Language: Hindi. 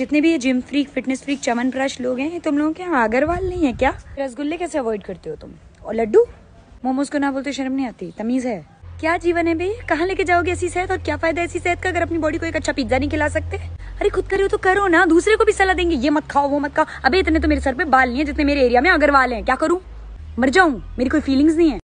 जितने भी ये जिम फ्रीक फिटनेस फ्रीक प्रश लोग हैं तुम लोगों के यहाँ अगरवाल नहीं है क्या रसगुल्ले कैसे अवॉइड करते हो तुम और लड्डू मोमोज को ना बोलते शर्म नहीं आती तमीज है क्या जीवन है भाई कहाँ लेके जाओगे ऐसी सेहत और क्या फायदा ऐसी सेहत का अगर अपनी बॉडी को एक अच्छा पिज्जा नहीं खिला सकते अरे खुद करो तो करो ना दूसरे को भी सलाह देंगे ये मत खाओ वो मत खाओ अभी इतने तो मेरे सर पे बाल नहीं है जितने मेरे एरिया में अगरवाल है क्या करूँ मर जाऊँ मेरी कोई फीलिंग्स नहीं है